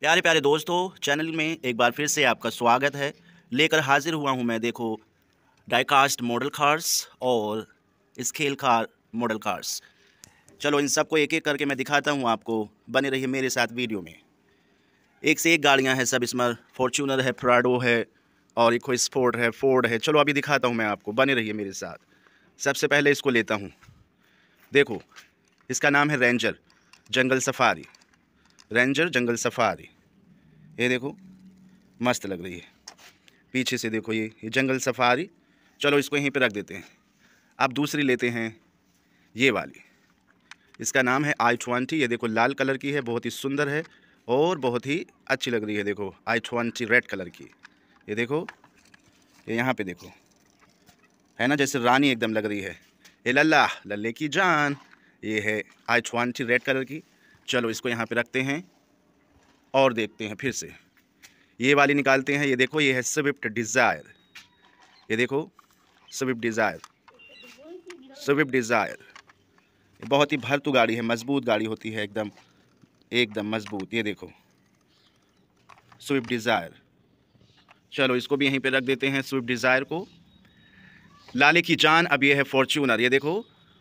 प्यारे प्यारे दोस्तों चैनल में एक बार फिर से आपका स्वागत है लेकर हाजिर हुआ हूं मैं देखो डाइकास्ट मॉडल कार्स और स्केल कार मॉडल कार्स चलो इन सबको एक एक करके मैं दिखाता हूं आपको बने रहिए मेरे साथ वीडियो में एक से एक गाड़ियां हैं सब इसमें फॉर्चूनर है फ्राडो है और इको स्पोर्ट है फोर्ड है चलो अभी दिखाता हूँ मैं आपको बने रहिए मेरे साथ सबसे पहले इसको लेता हूँ देखो इसका नाम है ranger jungle safari ranger jungle safari ये देखो मस्त लग रही है पीछे से देखो ये ये जंगल सफारी चलो इसको यहीं पे रख देते हैं आप दूसरी लेते हैं ये वाली इसका नाम है आई ट्वेंटी ये देखो लाल कलर की है बहुत ही सुंदर है और बहुत ही अच्छी लग रही है देखो आई ट्वेंटी रेड कलर की ये देखो ये यहाँ पे देखो है ना जैसे रानी एकदम लग रही है ये लल्ला लल्ले की जान ये है आई ट्वेंटी रेड कलर की चलो इसको यहाँ पे रखते हैं और देखते हैं फिर से ये वाली निकालते हैं ये देखो ये है स्विफ्ट डिज़ायर ये देखो स्विफ्ट डिज़ायर स्विफ्ट डिज़ायर बहुत ही भरतू गाड़ी है मजबूत गाड़ी होती है एकदम एकदम मजबूत ये देखो स्विफ्ट डिज़ायर चलो इसको भी यहीं पे रख देते हैं स्विफ्ट डिज़ायर को लाले की जान अब ये है फॉर्च्यूनर ये देखो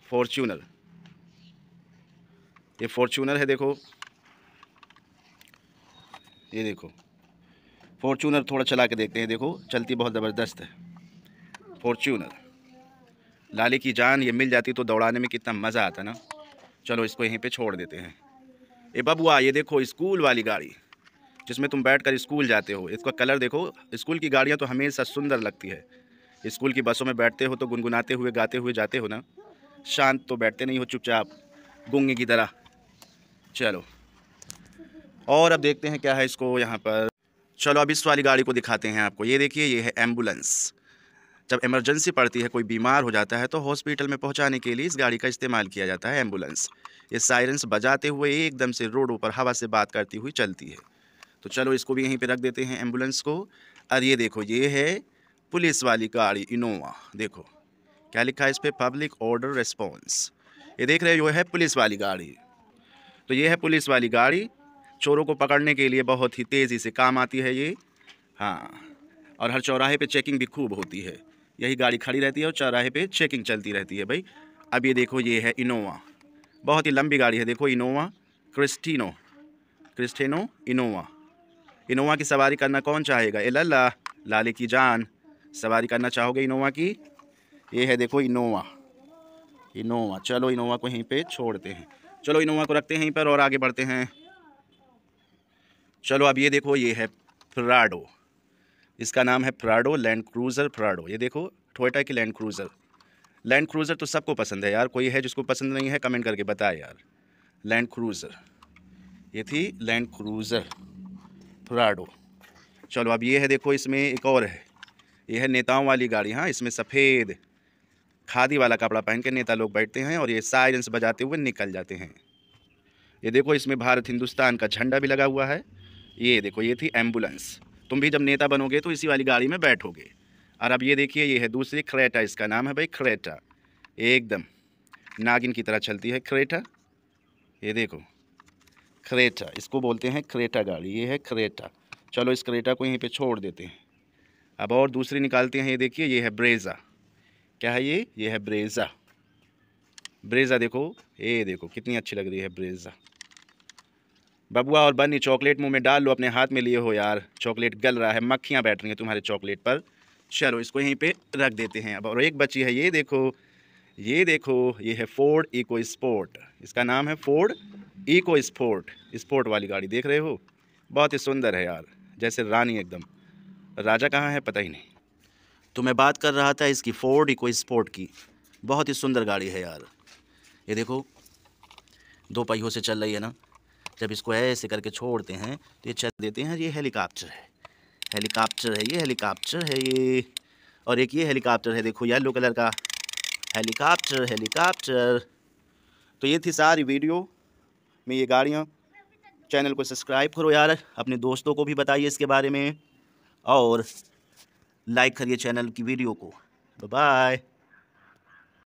फॉर्च्यूनर ये फॉर्चूनर है देखो ये देखो फॉर्चूनर थोड़ा चला के देखते हैं देखो चलती बहुत ज़बरदस्त है फॉर्चूनर लाली की जान ये मिल जाती तो दौड़ाने में कितना मज़ा आता ना चलो इसको यहीं पे छोड़ देते हैं ए बबुआ ये देखो स्कूल वाली गाड़ी जिसमें तुम बैठकर स्कूल जाते हो इसका कलर देखो स्कूल की गाड़ियाँ तो हमेशा सुंदर लगती है स्कूल की बसों में बैठते हो तो गुनगुनाते हुए गाते हुए जाते हो ना शांत तो बैठते नहीं हो चुपचाप गुंगे की तरह चलो और अब देखते हैं क्या है इसको यहाँ पर चलो अब इस वाली गाड़ी को दिखाते हैं आपको ये देखिए ये है एम्बुलेंस जब इमरजेंसी पड़ती है कोई बीमार हो जाता है तो हॉस्पिटल में पहुंचाने के लिए इस गाड़ी का इस्तेमाल किया जाता है एम्बुलेंस ये साइरेंस बजाते हुए एकदम से रोडों पर हवा से बात करती हुई चलती है तो चलो इसको भी यहीं पर रख देते हैं एम्बुलेंस को और ये देखो ये है पुलिस वाली गाड़ी इनोवा देखो क्या लिखा है इस पर पब्लिक ऑर्डर रिस्पॉन्स ये देख रहे हो है पुलिस वाली गाड़ी तो ये है पुलिस वाली गाड़ी चोरों को पकड़ने के लिए बहुत ही तेज़ी से काम आती है ये हाँ और हर चौराहे पे चेकिंग भी खूब होती है यही गाड़ी खड़ी रहती है और चौराहे पे चेकिंग चलती रहती है भाई अब ये देखो ये है इनोवा बहुत ही लंबी गाड़ी है देखो इनोवा क्रिस्टिनो क्रिस्टिनो इनोवा इनोवा की सवारी करना कौन चाहेगा ए लल्ला लाले की जान सवारी करना चाहोगे इनोवा की ये है देखो इनोवा इनोवा चलो इनोवा को यहीं पर छोड़ते हैं चलो इनोवा को रखते हैं यहीं पर और आगे बढ़ते हैं चलो अब ये देखो ये है फ्राडो इसका नाम है फ्राडो लैंड क्रूज़र फ्राडो ये देखो टोयोटा की लैंड क्रूज़र लैंड क्रूज़र तो सबको पसंद है यार कोई है जिसको पसंद नहीं है कमेंट करके बताए यार लैंड क्रूज़र ये थी लैंड क्रूज़र फ्राडो चलो अब ये है देखो इसमें एक और है ये है नेताओं वाली गाड़ी हाँ इसमें सफ़ेद खादी वाला कपड़ा पहन के नेता लोग बैठते हैं और ये साइलेंस बजाते हुए निकल जाते हैं ये देखो इसमें भारत हिंदुस्तान का झंडा भी लगा हुआ है ये देखो ये थी एम्बुलेंस तुम भी जब नेता बनोगे तो इसी वाली गाड़ी में बैठोगे और अब ये देखिए ये है दूसरी खरेटा इसका नाम है भाई खरेटा एकदम नागिन की तरह चलती है खरेटा ये देखो खरेटा इसको बोलते हैं खरेटा गाड़ी ये है खरेटा चलो इस खरेटा को यहीं पे छोड़ देते हैं अब और दूसरी निकालते हैं ये देखिए ये है ब्रेज़ा क्या है ये ये है ब्रेज़ा ब्रेज़ा देखो ये देखो कितनी अच्छी लग रही है ब्रेज़ा बबुआ और बनी चॉकलेट मुंह में डाल लो अपने हाथ में लिए हो यार चॉकलेट गल रहा है मक्खियाँ बैठ रही हैं तुम्हारे चॉकलेट पर चलो इसको यहीं पे रख देते हैं अब और एक बची है ये देखो ये देखो ये है फोर्ड इको स्पोर्ट इसका नाम है फोर्ड इको स्पोर्ट स्पोर्ट वाली गाड़ी देख रहे हो बहुत ही सुंदर है यार जैसे रानी एकदम राजा कहाँ है पता ही नहीं तो मैं बात कर रहा था इसकी फोर्ड इको स्पोर्ट की बहुत ही सुंदर गाड़ी है यार ये देखो दो पहियों से चल रही है ना जब इसको ऐसे करके छोड़ते हैं तो ये चल देते हैं ये हेलीकॉप्टर है हेलीकॉप्टर है ये हेलीकॉप्टर है ये और एक ये हेलीकॉप्टर है देखो येलो कलर का हेलीकॉप्टर हेलीकॉप्टर तो ये थी सारी वीडियो में ये गाड़ियाँ चैनल को सब्सक्राइब करो यार अपने दोस्तों को भी बताइए इसके बारे में और लाइक करिए चैनल की वीडियो को बाय